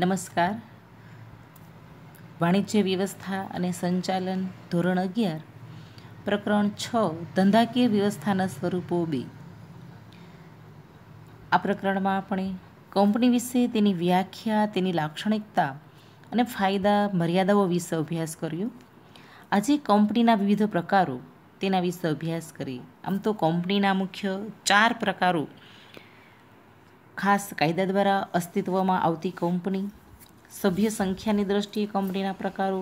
નમસ્કાર વાણિજ્ય વ્યવસ્થા અને સંચાલન ધોરણ અગિયાર પ્રકરણ છ ધંધાકીય વ્યવસ્થાના સ્વરૂપો બે આ પ્રકરણમાં આપણે કંપની વિશે તેની વ્યાખ્યા તેની લાક્ષણિકતા અને ફાયદા મર્યાદાઓ વિશે અભ્યાસ કર્યો આજે કંપનીના વિવિધ પ્રકારો તેના વિશે અભ્યાસ કરી આમ તો કંપનીના મુખ્ય ચાર પ્રકારો ખાસ કાયદા દ્વારા અસ્તિત્વમાં આવતી કંપની સભ્ય સંખ્યાની દ્રષ્ટિએ કંપનીના પ્રકારો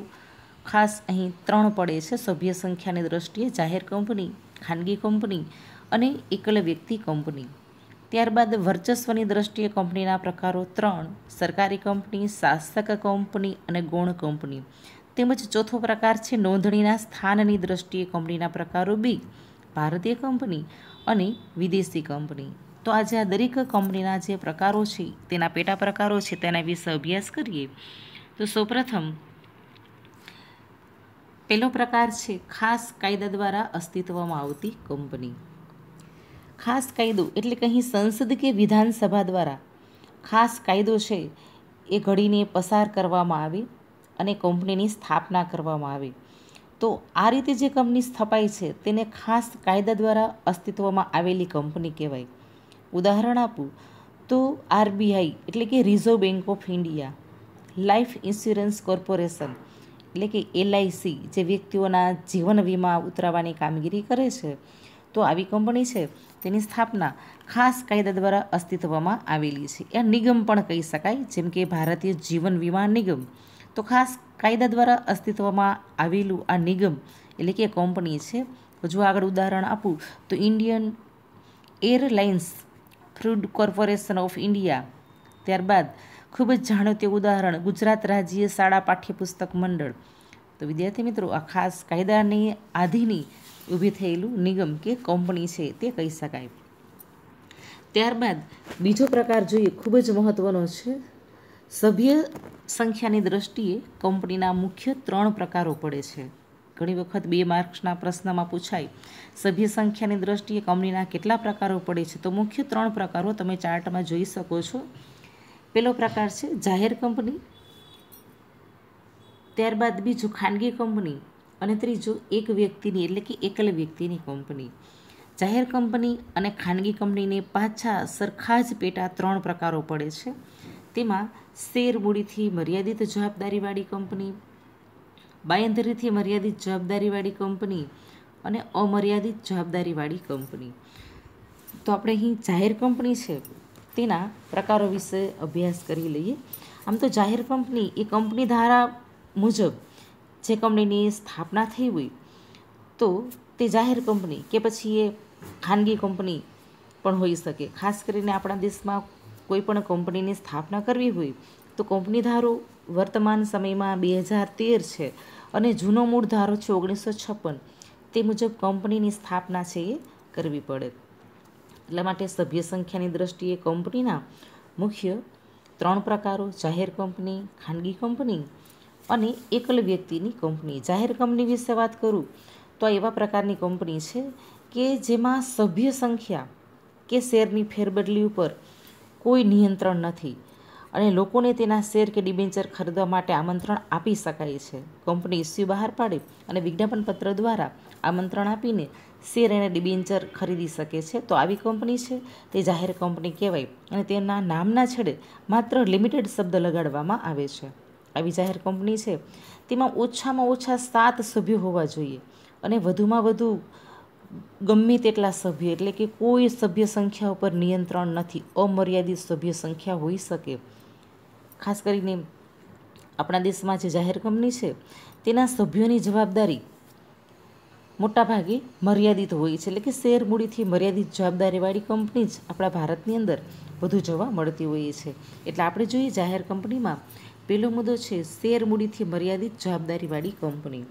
ખાસ અહીં ત્રણ પડે છે સભ્ય સંખ્યાની દ્રષ્ટિએ જાહેર કંપની ખાનગી કંપની અને એકલ વ્યક્તિ કંપની ત્યારબાદ વર્ચસ્વની દ્રષ્ટિએ કંપનીના પ્રકારો ત્રણ સરકારી કંપની શાસક કંપની અને ગૌણ કંપની તેમજ ચોથો પ્રકાર છે નોંધણીના સ્થાનની દ્રષ્ટિએ કંપનીના પ્રકારો બી ભારતીય કંપની અને વિદેશી કંપની તો આજે આ દરેક કંપનીના જે પ્રકારો છે તેના પેટા પ્રકારો છે તેના વિશે અભ્યાસ કરીએ તો સૌપ્રથમ પહેલો પ્રકાર છે ખાસ કાયદા દ્વારા અસ્તિત્વમાં આવતી કંપની ખાસ કાયદો એટલે કે અહીં સંસદ કે વિધાનસભા દ્વારા ખાસ કાયદો છે એ ઘડીને પસાર કરવામાં આવે અને કંપનીની સ્થાપના કરવામાં આવે તો આ રીતે જે કંપની સ્થપાઈ છે તેને ખાસ કાયદા દ્વારા અસ્તિત્વમાં આવેલી કંપની કહેવાય ઉદાહરણ આપું તો આરબીઆઈ એટલે કે Reserve Bank of India Life Insurance Corporation એટલે કે એલઆઈસી જે વ્યક્તિઓના જીવન વીમા ઉતરાવવાની કામગીરી કરે છે તો આવી કંપની છે તેની સ્થાપના ખાસ કાયદા દ્વારા અસ્તિત્વમાં આવેલી છે એ નિગમ પણ કહી શકાય જેમ કે ભારતીય જીવન વીમા નિગમ તો ખાસ કાયદા દ્વારા અસ્તિત્વમાં આવેલું આ નિગમ એટલે કે કંપની છે જો આગળ ઉદાહરણ આપું તો Indian Airlines Food Corporation of India ત્યારબાદ ખૂબ જ જાણતું ઉદાહરણ ગુજરાત રાજ્ય શાળા પાઠ્યપુસ્તક મંડળ તો વિદ્યાર્થી મિત્રો આ ખાસ કાયદાની આધીની ઊભી થયેલું નિગમ કે કંપની છે તે કહી શકાય ત્યારબાદ બીજો પ્રકાર જોઈએ ખૂબ જ મહત્ત્વનો છે સભ્ય સંખ્યાની દ્રષ્ટિએ કંપનીના મુખ્ય ત્રણ પ્રકારો પડે છે ઘણી વખત બે માર્ક્સના પ્રશ્નમાં પૂછાય સભ્ય સંખ્યાની દ્રષ્ટિએ કંપનીના કેટલા પ્રકારો પડે છે તો મુખ્ય ત્રણ પ્રકારો તમે ચાર્ટમાં જોઈ શકો છો પહેલો પ્રકાર છે જાહેર કંપની ત્યારબાદ બીજું ખાનગી કંપની અને ત્રીજું એક વ્યક્તિની એટલે કે એકલ વ્યક્તિની કંપની જાહેર કંપની અને ખાનગી કંપનીને પાછા સરખા જ પેટા ત્રણ પ્રકારો પડે છે તેમાં શેર મૂડીથી મર્યાદિત જવાબદારીવાળી કંપની બાંયધરીથી મર્યાદિત જવાબદારીવાળી કંપની અને અમર્યાદિત જવાબદારીવાળી કંપની તો આપણે અહીં જાહેર કંપની છે તેના પ્રકારો વિશે અભ્યાસ કરી લઈએ આમ તો જાહેર કંપની એ કંપની ધારા મુજબ જે કંપનીની સ્થાપના થઈ હોય તો તે જાહેર કંપની કે પછી એ ખાનગી કંપની પણ હોઈ શકે ખાસ કરીને આપણા દેશમાં કોઈ પણ કંપનીની સ્થાપના કરવી હોય તો કંપની ધારો વર્તમાન સમયમાં બે હજાર તેર છે અને જૂનો મૂળ ધારો છે ઓગણીસો છપ્પન તે મુજબ કંપનીની સ્થાપના છે એ કરવી પડે એટલા માટે સભ્ય સંખ્યાની દ્રષ્ટિએ કંપનીના મુખ્ય ત્રણ પ્રકારો જાહેર કંપની ખાનગી કંપની અને એકલ વ્યક્તિની કંપની જાહેર કંપની વિશે વાત કરું તો એવા પ્રકારની કંપની છે કે જેમાં સભ્ય સંખ્યા કે શેરની ફેરબદલી ઉપર કોઈ નિયંત્રણ નથી અને લોકોને તેના શેર કે ડિબેન્ચર ખરીદવા માટે આમંત્રણ આપી શકાય છે કંપની ઇસ્યુ બહાર પાડી અને વિજ્ઞાપન પત્ર દ્વારા આમંત્રણ આપીને શેર અને ડિબેન્ચર ખરીદી શકે છે તો આવી કંપની છે તે જાહેર કંપની કહેવાય અને તેના નામના છેડે માત્ર લિમિટેડ શબ્દ લગાડવામાં આવે છે આવી જાહેર કંપની છે તેમાં ઓછામાં ઓછા સાત સભ્યો હોવા જોઈએ અને વધુમાં વધુ ગમે તેટલા સભ્ય એટલે કે કોઈ સભ્ય સંખ્યા ઉપર નિયંત્રણ નથી અમર્યાદિત સભ્ય સંખ્યા હોઈ શકે ખાસ કરીને આપણા દેશમાં જે જાહેર કંપની છે તેના સભ્યોની જવાબદારી મોટાભાગે મર્યાદિત હોય છે એટલે કે શેર મૂડીથી મર્યાદિત જવાબદારીવાળી કંપની જ આપણા ભારતની અંદર વધુ જોવા મળતી હોય છે એટલે આપણે જોઈએ જાહેર કંપનીમાં પહેલો મુદ્દો છે શેર મૂડીથી મર્યાદિત જવાબદારીવાળી કંપની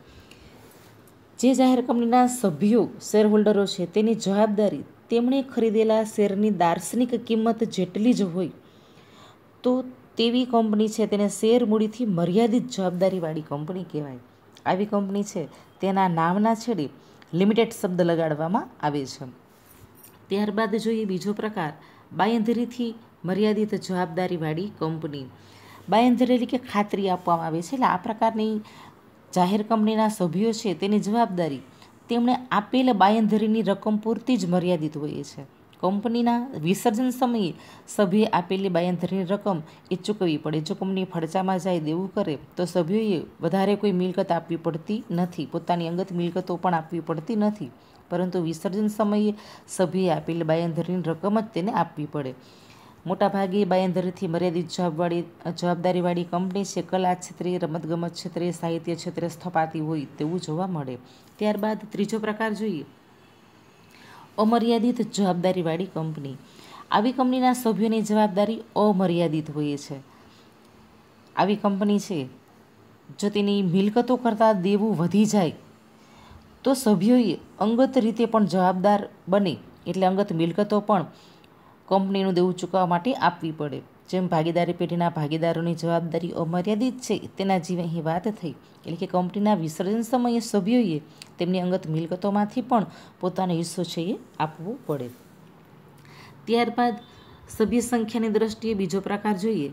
જે જાહેર કંપનીના સભ્યો શેરહોલ્ડરો છે તેની જવાબદારી તેમણે ખરીદેલા શેરની દાર્શનિક કિંમત જેટલી જ હોય તો તેવી કંપની છે તેને શેર મૂડીથી મર્યાદિત જવાબદારીવાળી કંપની કહેવાય આવી કંપની છે તેના નામના છેડે લિમિટેડ શબ્દ લગાડવામાં આવે છે ત્યારબાદ જોઈએ બીજો પ્રકાર બાંયધરીથી મર્યાદિત જવાબદારીવાળી કંપની બાંયધરી કે ખાતરી આપવામાં આવે છે એટલે આ પ્રકારની જાહેર કંપનીના સભ્યો છે તેની જવાબદારી તેમણે આપેલ બાંયધરીની રકમ પૂરતી જ મર્યાદિત હોય છે કંપનીના વિસર્જન સમયે સભ્યે આપેલી બાયંધરીની રકમ એ ચૂકવવી પડે જો કંપની ફડચામાં જાય દેવું કરે તો સભ્યોએ વધારે કોઈ મિલકત આપવી પડતી નથી પોતાની અંગત મિલકતો પણ આપવી પડતી નથી પરંતુ વિસર્જન સમયે સભ્યે આપેલી બાયંધરીની રકમ જ તેને આપવી પડે મોટાભાગે બાયંધરીથી મર્યાદિત જવાબવાળી જવાબદારીવાળી કંપની છે કલા ક્ષેત્રે રમતગમત ક્ષેત્રે સાહિત્ય ક્ષેત્રે સ્થપાતી હોય તેવું જોવા મળે ત્યારબાદ ત્રીજો પ્રકાર જોઈએ અમર્યાદિત જવાબદારીવાળી કંપની આવી કંપનીના સભ્યોની જવાબદારી અમર્યાદિત હોય છે આવી કંપની છે જો તેની મિલકતો કરતાં દેવું વધી જાય તો સભ્યોએ અંગત રીતે પણ જવાબદાર બને એટલે અંગત મિલકતો પણ કંપનીનું દેવું ચૂકવવા માટે આપવી પડે જેમ ભાગીદારી પેઢીના ભાગીદારોની જવાબદારી અમર્યાદિત છે તેના જીવે અહીં વાત થઈ એટલે કે કંપનીના વિસર્જન સમયે સભ્યોએ તેમની અંગત મિલકતોમાંથી પણ પોતાનો હિસ્સો છે એ આપવો પડે ત્યારબાદ સભ્ય સંખ્યાની દ્રષ્ટિએ બીજો પ્રકાર જોઈએ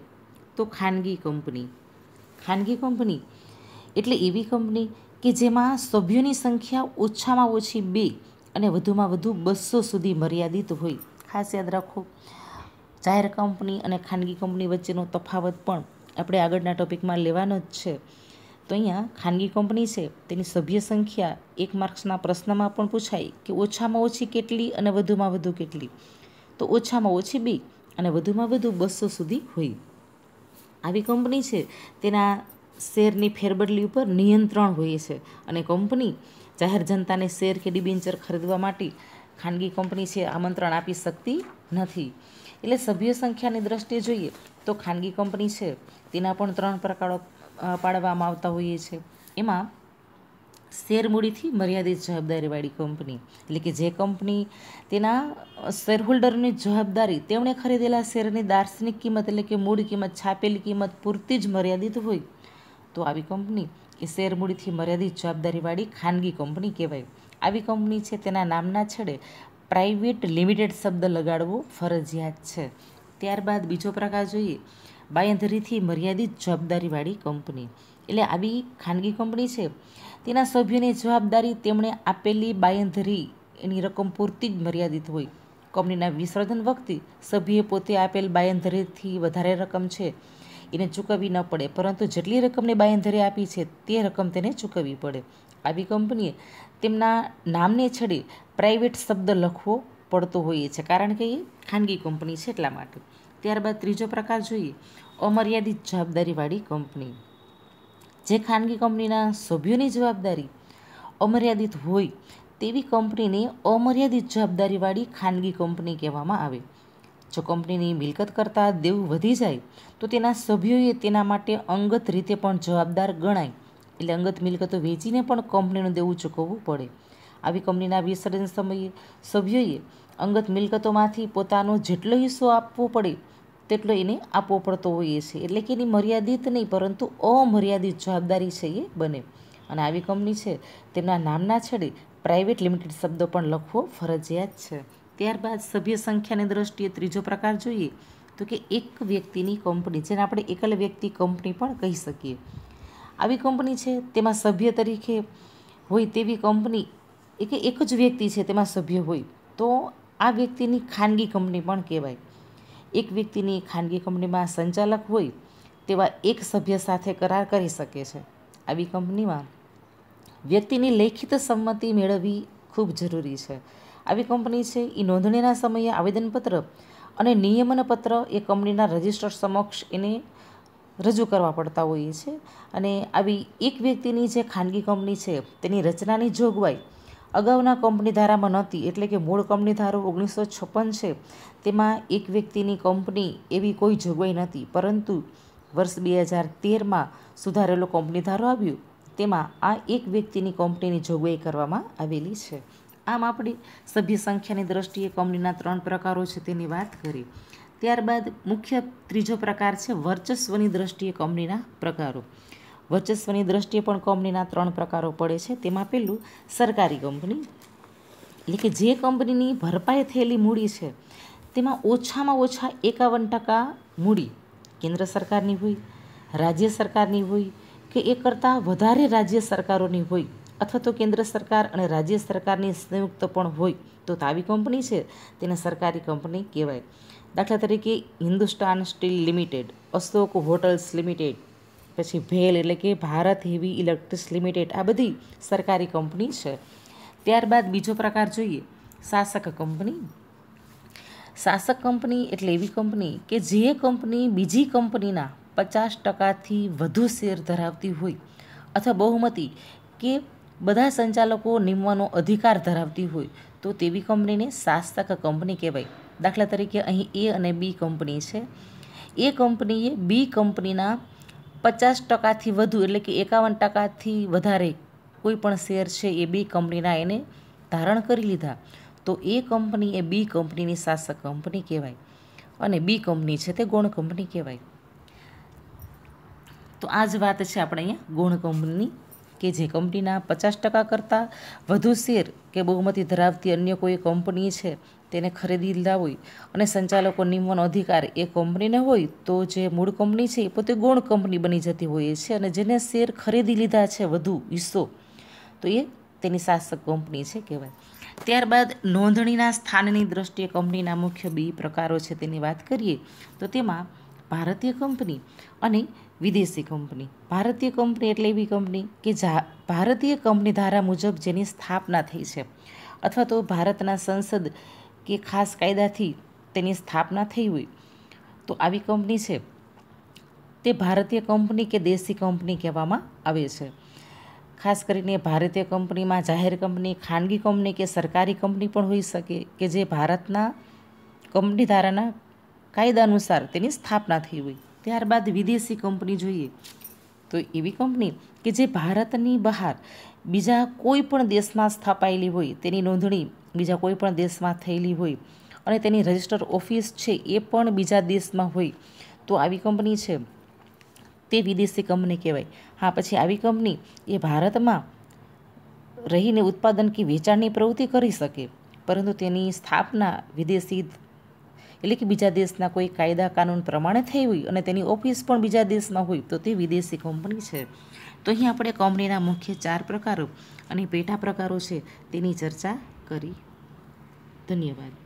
તો ખાનગી કંપની ખાનગી કંપની એટલે એવી કંપની કે જેમાં સભ્યોની સંખ્યા ઓછામાં ઓછી બે અને વધુમાં વધુ બસો સુધી મર્યાદિત હોય ખાસ યાદ રાખો જાહેર કંપની અને ખાનગી કંપની વચ્ચેનો તફાવત પણ આપણે આગળના ટોપિકમાં લેવાનો જ છે તો અહીંયા ખાનગી કંપની છે તેની સભ્ય સંખ્યા એક માર્ક્સના પ્રશ્નમાં પણ પૂછાય કે ઓછામાં ઓછી કેટલી અને વધુમાં વધુ કેટલી તો ઓછામાં ઓછી બી અને વધુમાં વધુ બસો સુધી હોય આવી કંપની છે તેના શેરની ફેરબદલી ઉપર નિયંત્રણ હોય છે અને કંપની જાહેર જનતાને શેર કે ડિબેન્ચર ખરીદવા માટે ખાનગી કંપની છે આમંત્રણ આપી શકતી નથી એટલે સભ્ય સંખ્યાની દ્રષ્ટિએ જોઈએ તો ખાનગી કંપની છે તેના પણ ત્રણ પ્રકારો પાડવામાં આવતા હોઈએ છે એમાં શેરમૂડીથી મર્યાદિત જવાબદારીવાળી કંપની એટલે કે જે કંપની તેના શેરહોલ્ડરની જવાબદારી તેમણે ખરીદેલા શેરની દાર્શનિક કિંમત એટલે કે મૂળ કિંમત છાપેલી કિંમત પૂરતી જ મર્યાદિત હોય તો આવી કંપની એ શેરમૂડીથી મર્યાદિત જવાબદારીવાળી ખાનગી કંપની કહેવાય આવી કંપની છે તેના નામના છેડે પ્રાઇવેટ લિમિટેડ શબ્દ લગાડવો ફરજિયાત છે ત્યારબાદ બીજો પ્રકાર જોઈએ બાંયધરીથી મર્યાદિત જવાબદારીવાળી કંપની એટલે આવી ખાનગી કંપની છે તેના સભ્યની જવાબદારી તેમણે આપેલી બાંયધરી એની રકમ પૂરતી જ મર્યાદિત હોય કંપનીના વિસર્જન વખતે સભ્યે પોતે આપેલ બાંયધરીથી વધારે રકમ છે એને ચૂકવવી ન પડે પરંતુ જેટલી રકમને બાંયધરી આપી છે તે રકમ તેને ચૂકવવી પડે આવી કંપનીએ તેમના નામને છેડે પ્રાઇવેટ શબ્દ લખવો પડતો હોઈએ છે કારણ કે એ ખાનગી કંપની છે એટલા માટે ત્યારબાદ ત્રીજો પ્રકાર જોઈએ અમર્યાદિત જવાબદારીવાળી કંપની જે ખાનગી કંપનીના સભ્યોની જવાબદારી અમર્યાદિત હોય તેવી કંપનીને અમર્યાદિત જવાબદારીવાળી ખાનગી કંપની કહેવામાં આવે જો કંપનીની મિલકત કરતાં દેવું વધી જાય તો તેના સભ્યોએ તેના માટે અંગત રીતે પણ જવાબદાર ગણાય એટલે અંગત મિલકતો વેચીને પણ કંપનીનું દેવું ચૂકવવું પડે આવી કંપનીના વિસર્જન સમયે સભ્યોએ અંગત મિલકતોમાંથી પોતાનો જેટલો હિસ્સો આપવો પડે તેટલો એને આપવો પડતો હોઈએ છે એટલે કે એની મર્યાદિત નહીં પરંતુ અમર્યાદિત જવાબદારી છે એ બને અને આવી કંપની છે તેમના નામના છેડે પ્રાઇવેટ લિમિટેડ શબ્દો પણ લખવો ફરજિયાત છે ત્યારબાદ સભ્ય સંખ્યાની દ્રષ્ટિએ ત્રીજો પ્રકાર જોઈએ તો કે એક વ્યક્તિની કંપની જેને આપણે એકલ વ્યક્તિ કંપની પણ કહી શકીએ આવી કંપની છે તેમાં સભ્ય તરીકે હોય તેવી કંપની એ કે એક જ વ્યક્તિ છે તેમાં સભ્ય હોય તો આ વ્યક્તિની ખાનગી કંપની પણ કહેવાય એક વ્યક્તિની ખાનગી કંપનીમાં સંચાલક હોય તેવા એક સભ્ય સાથે કરાર કરી શકે છે આવી કંપનીમાં વ્યક્તિની લેખિત સંમતિ મેળવવી ખૂબ જરૂરી છે આવી કંપની છે એ નોંધણીના સમયે આવેદનપત્ર અને નિયમનપત્ર એ કંપનીના રજિસ્ટર સમક્ષ એને રજૂ કરવા પડતા હોઈએ છીએ અને આવી એક વ્યક્તિની જે ખાનગી કંપની છે તેની રચનાની જોગવાઈ અગાઉના કંપની ધારામાં નહોતી એટલે કે મૂળ કંપની ધારો ઓગણીસો છપ્પન છે તેમાં એક વ્યક્તિની કંપની એવી કોઈ જોગવાઈ નહોતી પરંતુ વર્ષ બે હજાર તેરમાં સુધારેલો કંપની ધારો આવ્યો તેમાં આ એક વ્યક્તિની કંપનીની જોગવાઈ કરવામાં આવેલી છે આમ આપણી સભ્ય સંખ્યાની દ્રષ્ટિએ કંપનીના ત્રણ પ્રકારો છે તેની વાત કરી ત્યારબાદ મુખ્ય ત્રીજો પ્રકાર છે વર્ચસ્વની દ્રષ્ટિએ કંપનીના પ્રકારો વર્ચસ્વની દ્રષ્ટિએ પણ કંપનીના ત્રણ પ્રકારો પડે છે તેમાં પહેલું સરકારી કંપની એટલે કે જે કંપનીની ભરપાઈ થયેલી મૂડી છે તેમાં ઓછામાં ઓછા એકાવન ટકા મૂડી કેન્દ્ર સરકારની હોય રાજ્ય સરકારની હોય કે એ કરતાં વધારે રાજ્ય સરકારોની હોય અથવા તો કેન્દ્ર સરકાર અને રાજ્ય સરકારની સંયુક્ત પણ હોય તો તાવી કંપની છે તેને સરકારી કંપની કહેવાય દાખલા તરીકે Hindustan steel limited Ashok hotels limited પછી ભેલ એટલે કે ભારત હેવી ઇલેક્ટ્રિક્સ લિમિટેડ આ બધી સરકારી કંપની છે ત્યારબાદ બીજો પ્રકાર જોઈએ શાસક કંપની શાસક કંપની એટલે એવી કંપની કે જે કંપની બીજી કંપનીના પચાસ ટકાથી વધુ શેર ધરાવતી હોય અથવા બહુમતી કે બધા સંચાલકો નિમવાનો અધિકાર ધરાવતી હોય તો તેવી કંપનીને શાસક કંપની કહેવાય દાખલા તરીકે અહીં એ અને બી કંપની છે એ કંપનીએ બી કંપનીના પચાસ ટકાથી વધુ એટલે કે એકાવન ટકાથી વધારે કોઈ પણ શેર છે એ બી કંપનીના એને ધારણ કરી લીધા તો એ કંપની એ બી કંપનીની શાસક કંપની કહેવાય અને બી કંપની છે તે ગૌણ કંપની કહેવાય તો આ જ વાત છે આપણે અહીંયા ગૌણ કંપનીની કે જે કંપનીના પચાસ ટકા કરતાં વધુ શેર કે બહુમતી ધરાવતી અન્ય કોઈ કંપની છે તેને ખરીદી લીધા હોય અને સંચાલકો નિમવાનો અધિકાર એ કંપનીને હોય તો જે મૂળ કંપની છે એ પોતે ગૌણ કંપની બની જતી હોય છે અને જેને શેર ખરીદી લીધા છે વધુ હિસ્સો તો એ તેની શાસક કંપની છે કહેવાય ત્યારબાદ નોંધણીના સ્થાનની દ્રષ્ટિએ કંપનીના મુખ્ય બે પ્રકારો છે તેની વાત કરીએ તો તેમાં ભારતીય કંપની અને વિદેશી કંપની ભારતીય કંપની એટલે એવી કંપની કે જા ભારતીય કંપની ધારા મુજબ જેની સ્થાપના થઈ છે અથવા તો ભારતના સંસદ કે ખાસ કાયદાથી તેની સ્થાપના થઈ હોય તો આવી કંપની છે તે ભારતીય કંપની કે દેશી કંપની કહેવામાં આવે છે ખાસ કરીને ભારતીય કંપનીમાં જાહેર કંપની ખાનગી કંપની કે સરકારી કંપની પણ હોઈ શકે કે જે ભારતના કંપની ધારાના કાયદા અનુસાર તેની સ્થાપના થઈ હોય ત્યારબાદ વિદેશી કંપની જોઈએ તો એવી કંપની કે જે ભારતની બહાર બીજા કોઈ પણ દેશમાં સ્થાપાયેલી હોય તેની નોંધણી બીજા કોઈ પણ દેશમાં થયેલી હોય અને તેની રજિસ્ટર ઓફિસ છે એ પણ બીજા દેશમાં હોય તો આવી કંપની છે તે વિદેશી કંપની કહેવાય હા પછી આવી કંપની એ ભારતમાં રહીને ઉત્પાદન કે વેચાણની પ્રવૃત્તિ કરી શકે પરંતુ તેની સ્થાપના વિદેશી એટલે કે બીજા દેશના કોઈ કાયદા કાનૂન પ્રમાણે થઈ હોય અને તેની ઓફિસ પણ બીજા દેશમાં હોય તો તે વિદેશી કંપની છે તો અહીં આપણે કંપનીના મુખ્ય ચાર પ્રકારો અને પેટા પ્રકારો છે તેની ચર્ચા કરી ધન્યવાદ